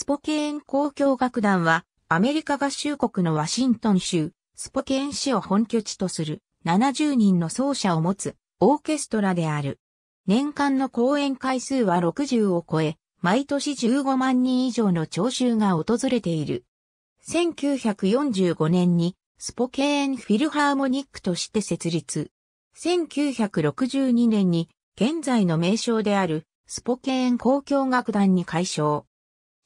スポケーン交響楽団は、アメリカ合衆国のワシントン州、スポケーン市を本拠地とする70人の奏者を持つオーケストラである。年間の公演回数は60を超え、毎年15万人以上の聴衆が訪れている。1945年にスポケーンフィルハーモニックとして設立。1962年に現在の名称であるスポケーン交響楽団に改称。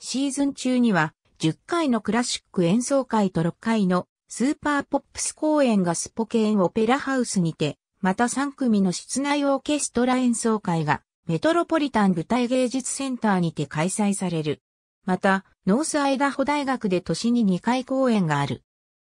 シーズン中には10回のクラシック演奏会と6回のスーパーポップス公演がスポケーンオペラハウスにて、また3組の室内オーケストラ演奏会がメトロポリタン舞台芸術センターにて開催される。また、ノースアイダホ大学で年に2回公演がある。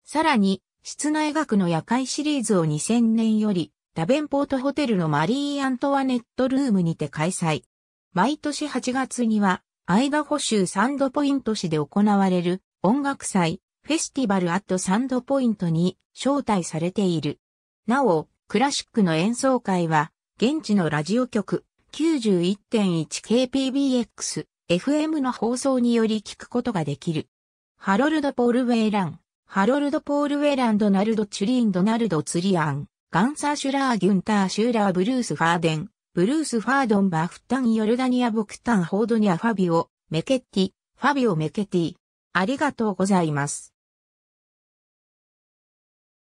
さらに、室内学の夜会シリーズを2000年より、ダベンポートホテルのマリー・アントワネットルームにて開催。毎年8月には、アイダホ州サンドポイント市で行われる音楽祭フェスティバルアットサンドポイントに招待されている。なお、クラシックの演奏会は現地のラジオ局 91.1kpbx FM の放送により聞くことができる。ハロルド・ポール・ウェイラン、ハロルド・ポール・ウェイランド・ナルド・チュリーン・ドナルド・ツリアン、ガンサー・シュラー・ギュンター・シューラー・ブルース・ファーデン、ブルース・ファードン・バフタン・ヨルダニア・ボクタン・ホードニア・ファビオ、メケッティ、ファビオ・メケティ。ありがとうございます。